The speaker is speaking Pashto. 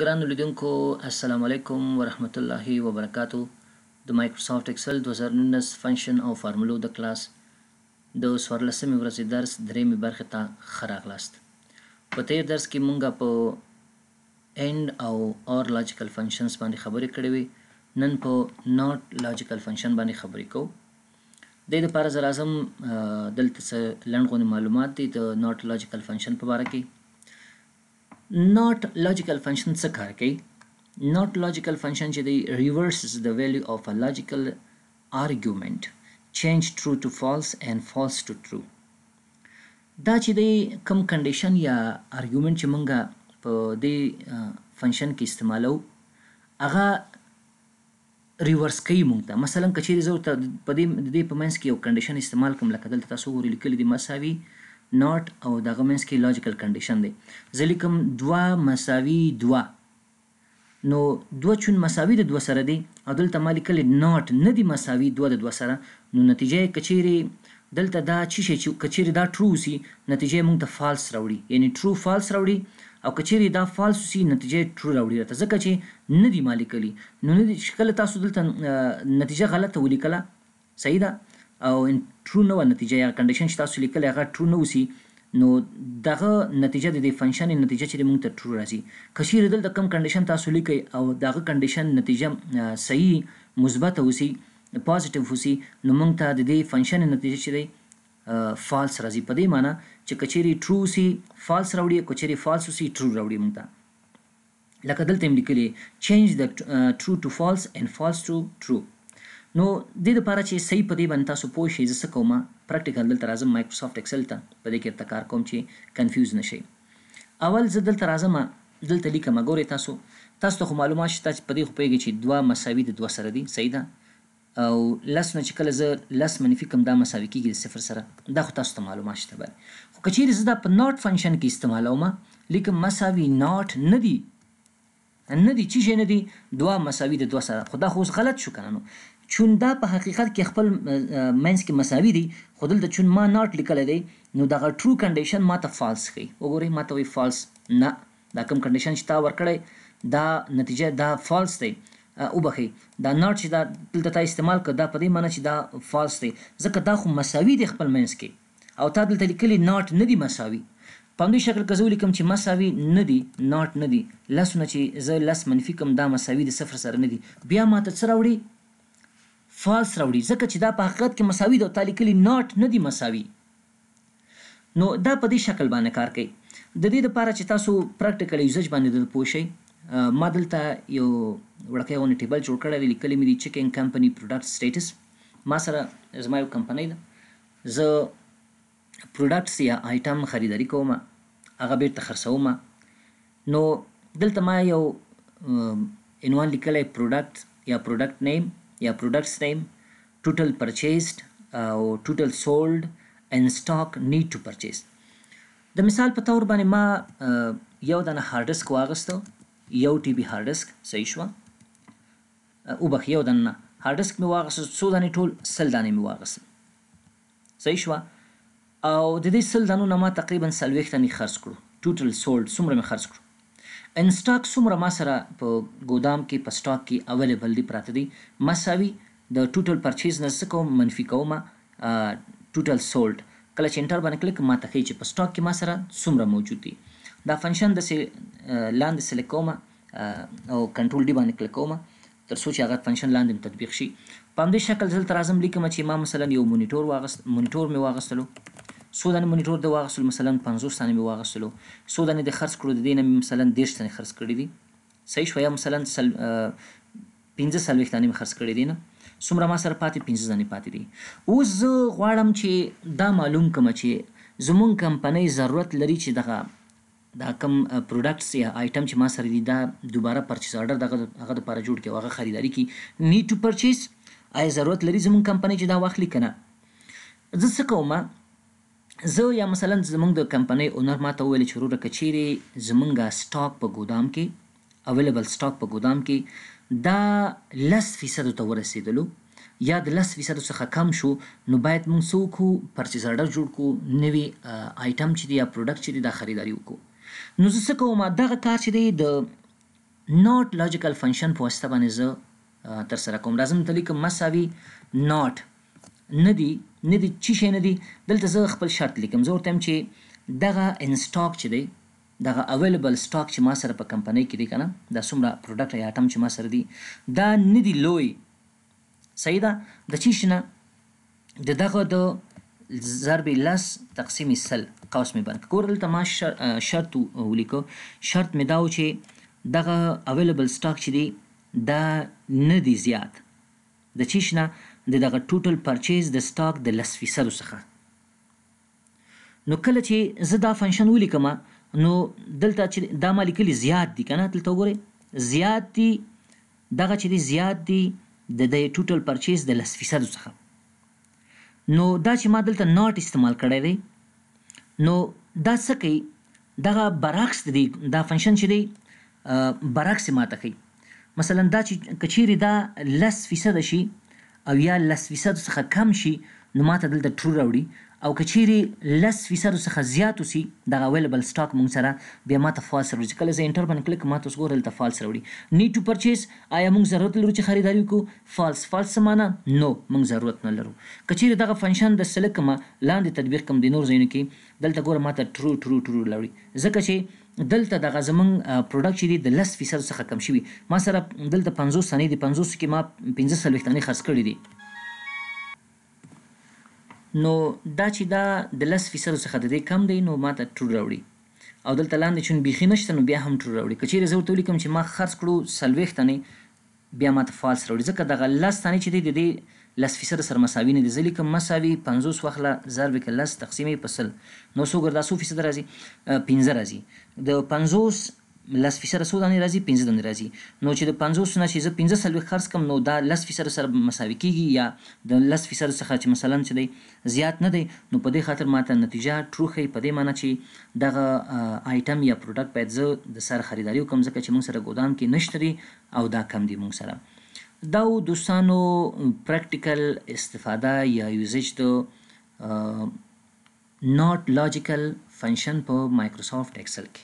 ګران لیدونکو السلام علیکم ورحمت الله وبرکاتو د مایکروسافټ ایکسل 2019 فنکشن او فارمولو د کلاس د 14مې ورځې درس درېمې برخې ته خراغلاست په تیر درس کې مونږه په اند او اور لوجیکل فنکشنز باندې خبرې کړې وي نن په ناٹ لوجیکل فنکشن باندې خبرې کوو د دې لپاره زر اعظم دلته لنډ غونډه معلومات دي د ناٹ لوجیکل فنکشن په اړه کې ناٹ لوجیکل فنکشن څه کار کوي ناٹ لوجیکل فنکشن چې دی ریورسز د ویلیو اف ا لوجیکل آرګومنت چینج ټرو ټو فالس اند فالس ټو ټرو دا چې دی کم کنډیشن یا آرګومنت چې مونږه په دې فنکشن کې استعمالو هغه ریورس کوي مونږ ته مثلا کچېرې زه ورته په دې د دې په منځ کې یو کنډیشن استعمال کوم لکه دلته تاسو ورې لیکلي دي مساوي ناٹ او دغه مینس کې لوجیکل کنډیشن دی زه لیکم دوا مساوي دوا نو دو چون مساوي د دو سره دی او دلته ما لیکل ناٹ نه دی مساوي دو د دو سره نو نتیجه کچيري دلته دا چی شي چې کچيري دا ټرو سي نتیجه مونږ ته فالس راوړي یعنی ټرو فالس راوړي او کچيري دا فالس سي نتیجه ټرو راوړي ته ځکه چې نه دی مالکلی نو نه شکل تاسو دلته نتیجه غلطه ولیکله صحیح ده او ټرو نه و نتیجه یا کنډیشن چې تاسو لیکل هغه ټرو نه وسی نو دغه نتیجه د فنکشن نتیجه چې موږ ته ټرو راځي کشیر دل د کم کنډیشن تاسو لیکي او دغه کنډیشن نتیجه صحیح مثبت وسی پوزټیو وسی نو موږ ته د دې فنکشن نتیجه چې دی فالس راځي په دې معنی چې کچېری ټرو وسی فالس راوړي کچېری فالس وسی ټرو راوړي موږ ته لکه دلته مې لیکلي change the uh, true to false and false to true نو د دې لپاره چې صحیح په دې باندې تاسو پوه شئ زه څه کوم پریکټیکل دلته راځم مایکروسافټ ایکسل ته په دې کې ارته کار کوم چې کنفیوز نشئ اول زه دلته راځم دلته لیکم ګورئ تاسو تاسو ته خو معلومات شته چې په دې خو پوهیږئ چې دوه مساوي د دوه سره دي صحیح ده او لس نه چې کله زه لس منفي کوم دا مساوي کېږي د صفر سره دا خو تاسو ته معلومات شته باید خو که چیرې زه دا په ناټ فنکشن کې استعمالوم لیکم مساوي ناټ نه دي نه دي چې نه دي دوه مساوي د دوه سره خو دا خو اوس غلط شو که نه نو چون دا په حقیقت کې خپل مینس کې مساوي دي خو دلته چون ما ناٹ لیکل دی نو دغه ټرو کنډیشن ما ته فالس کوي وګورئ ما ته وایي فالس نه دا کوم کنډیشن چې تا ورکړی دا نتیجه دا فالس دی وبخي دا ناٹ چې دا دلته تا استعمال کړ دا په دې معنی چې دا فالس دی ځکه دا خو مساوي دی خپل مینس کې او تا دلته لیکلي ناٹ نه دی مساوي په همدې شکل کې زه ولیکم چې مساوي نه دي ناټ نه دي لسونه چې زه لس منفي کوم دا مساوي د صفر سره نه دي بیا ما ته څه راوړي فالس راوړي ځکه چې دا په حقیقت کې مساوي د تعالی کلی ناٹ نه دی مساوي نو دا په دې شکل باندې کار کوي د دې لپاره چې تاسو پریکټیکل یوزج باندې د پوښی ما دلته یو وړکې ونه ټیبل جوړ کړی لیکلی مې دی چیکن کمپنی پروډکټ سټیټس ما سره زما یو کمپنی ده زه پروډکټس یا آیټم خریداري کوم هغه بیرته خرڅوم نو دلته ما یو عنوان لیکلی پروډکټ یا پروډکټ نیم یا products name total purchased او uh, total sold and stock need to purchase د مثال په تور باندې ما یو دانه هارد ډیسک واغستو یو ټي بي هارد ډیسک صحیح شو او بخ یو دانه هارد ډیسک می واغستو څو دانه ټول سل دانه می واغستو صحیح شو او د دې سل دانو نه ما تقریبا سلويخت نه خرڅ کړو ټوټل سولډ څومره می خرڅ کړو ان سټاک څومره ما سره په ګودام کې په سټاک کې اویلیبل دي پراته دي مساوي د ټوټل پرچیز نه څه کوم منفي کوم ټوټل سولټ کله چې انټر باندې کلیک ما ته ښیي چې په سټاک کې ما سره څومره موجود دي دا فنکشن د لاندې سلیکټ کوم او کنټرول ډي باندې کلیک کوم تر څو چې هغه فنکشن لاندې تطبیق شي په همدې شکل زل تر اعظم لیکم چې ما مثلا یو مونیټور واغست مونیټور مې واغستلو څو دانې مونیټور د واغسلو مثلا 50 ثانیې مې واغسلو څو دانې د خرڅ کړو د دې نه مثلا 10 ثانیې خرڅ کړې دي صحیح شو یا مثلا سل 15 ثانیې مې خرڅ کړې دي نه څومره ما سره پاتې 15 ځنې پاتې دي اوس زه غواړم چې دا معلوم کوم چې زمون کمپنۍ ضرورت لري چې دغه دا کم پروډکټس یا آیټم چې ما سره دي دا دوباره پرچیز آرډر دغه هغه لپاره جوړ کړي هغه خریداري کی نیډ ټو پرچیز آیا ضرورت لري زمون کمپنۍ چې دا واخلي کنه زه څه کوم زه یا مثلا زمونږ د کمپنۍ اونر ماته وویل چې وروره که چیرې زمونږ سټاک په ګودام کې اویلیبل سټاک په ګودام کې دا لس فیصدو ته ورسېدلو یا د لس فیصدو څخه کم شو نو باید موږ څه وکړو پرچیز آرډر جوړ کړو نوي آیټم چې دی یا پروډکټ چې دی دا خریداري وکړو نو زه څه کوم دغه کار چې دی د ناٹ لاجیکل فنکشن په واسطه باندې زه ترسره کوم راځم ته لیکم مساوي ناٹ نه دی نه دی چی شي نه دی دلته زه خپل شرط لیکم زه ورته چې دغه ان سټاک چې دی دغه اویلیبل سټاک چې ما سره په کمپنۍ کې دی کنه دا څومره پروډکټ یا آټم چې ما سره دی دا نه دی لوی صحیح ده د چی شنه د دغه د ضرب لس تقسیم سل قوس می بند کور دلته ما شرط ولیکو شرط می داو چې دغه اویلیبل سټاک چې دی دا نه دی زیات د چی شنه د دغه ټوټل پرچیز د سټاک د لس فیصدو څخه نو کله چې زه دا فنکشن ولیکم نو دلته چې دا مالیکلی زیات دي کنه دلته وګورئ زیات دي دغه چې دي زیات دي د د ټوټل پرچیز د لس فیصدو څخه نو دا چې ما دلته ناټ استعمال کړی دی نو دا څه کوي دغه برعکس دی دا فنکشن چې دی برعکس ماته کوي مثلا دا چې کچيري دا لس فیصد شي او یا لس فیصد څخه کم شي نو ماته دلته ټرو راوړي او کچېری لس فیصد څخه زیات وسی د اویلیبل سټاک مونږ سره بیا ماته فالس راوړي کله زه انټر باندې کلیک ماته وګورل دلته فالس راوړي نیډ ټو پرچیز آیا مونږ ضرورت لرو چې خریداري وکړو فالس فالس معنا نو مونږ ضرورت نه لرو کچېری دغه فنکشن د سلکه ما لاندې تطبیق کم د نور زینو کې دلته ګوره ماته ټرو ټرو ټرو راوړي ځکه چې دلته دغه زمونږ پروډکټ چې دی د لس فیصد څخه کم شوي ما سره دلته پنځوس سنې دي پنځوسو کې ما پنځه څلوېښت انې خرڅ کړي دي نو دا چې دا د لس فیصد څخه د دې کم دی نو ما ته ټرو راوړي او دلته لاندې چون بیخي نشته نو بیا هم ټرو راوړي که چېرې زه ورته ولیکم چې ما خرڅ کړو څلوېښت انې بیا ما ته فالس راوړي ځکه دغه لس تانې چې دی د دې لس فیصده سره مساوي نه دي زه لیکم مساوي پنځوس وخله ضرب که لس تقسیمې په سل نو څو ګردا څو فیصده راځي پنځه راځي د پنځوس لس فیصده څو دانې راځي پنځه دانې راځي نو چې د پنځوس نه چې زه پنځه څلوېښت خرڅ کړم نو دا لس فیصده سره مساوي کیږي یا د لس فیصده څخه چې مثلا چې دی زیات نه دی نو په دې خاطر ماته نتیجه ټرو ښیي په دې معنی چې دغه آیټم یا پروډکټ باید زه د سر خریداري وکړم ځکه چې موږ سره ګودام کې نشته او دا کم دی موږ سره دا و دوستانو پریکټیکل استفاده یا یوزیج د ناټ لاجیکل فنکشن په مایکروسافټ اکسل کې